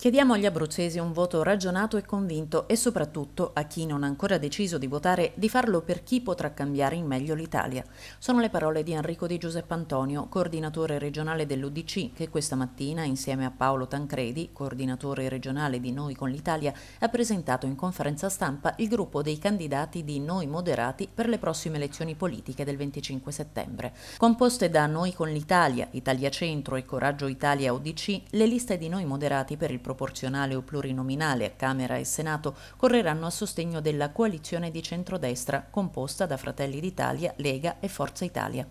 Chiediamo agli abruzzesi un voto ragionato e convinto e soprattutto a chi non ha ancora deciso di votare di farlo per chi potrà cambiare in meglio l'Italia. Sono le parole di Enrico Di Giuseppe Antonio, coordinatore regionale dell'UDC, che questa mattina insieme a Paolo Tancredi, coordinatore regionale di Noi con l'Italia, ha presentato in conferenza stampa il gruppo dei candidati di Noi Moderati per le prossime elezioni politiche del 25 settembre. Composte da Noi con l'Italia, Italia Centro e Coraggio Italia UDC, le liste di Noi Moderati per il proporzionale o plurinominale a Camera e Senato correranno a sostegno della coalizione di centrodestra composta da Fratelli d'Italia, Lega e Forza Italia.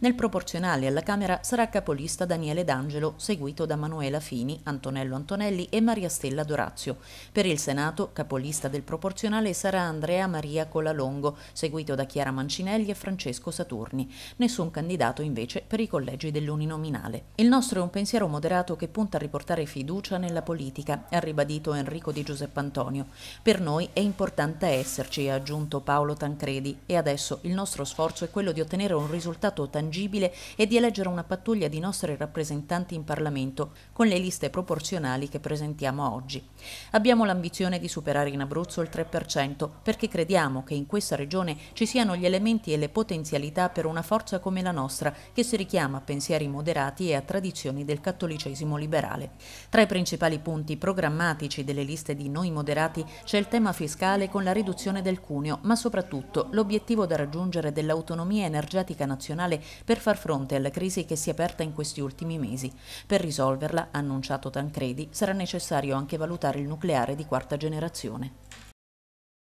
Nel proporzionale alla Camera sarà capolista Daniele D'Angelo, seguito da Manuela Fini, Antonello Antonelli e Maria Stella Dorazio. Per il Senato, capolista del proporzionale sarà Andrea Maria Colalongo, seguito da Chiara Mancinelli e Francesco Saturni. Nessun candidato invece per i collegi dell'uninominale. Il nostro è un pensiero moderato che punta a riportare fiducia nella politica politica, ha ribadito Enrico Di Giuseppe Antonio. Per noi è importante esserci, ha aggiunto Paolo Tancredi, e adesso il nostro sforzo è quello di ottenere un risultato tangibile e di eleggere una pattuglia di nostri rappresentanti in Parlamento, con le liste proporzionali che presentiamo oggi. Abbiamo l'ambizione di superare in Abruzzo il 3%, perché crediamo che in questa regione ci siano gli elementi e le potenzialità per una forza come la nostra, che si richiama a pensieri moderati e a tradizioni del cattolicesimo liberale. Tra i principali punti programmatici delle liste di noi moderati c'è il tema fiscale con la riduzione del cuneo, ma soprattutto l'obiettivo da raggiungere dell'autonomia energetica nazionale per far fronte alla crisi che si è aperta in questi ultimi mesi. Per risolverla, annunciato Tancredi, sarà necessario anche valutare il nucleare di quarta generazione.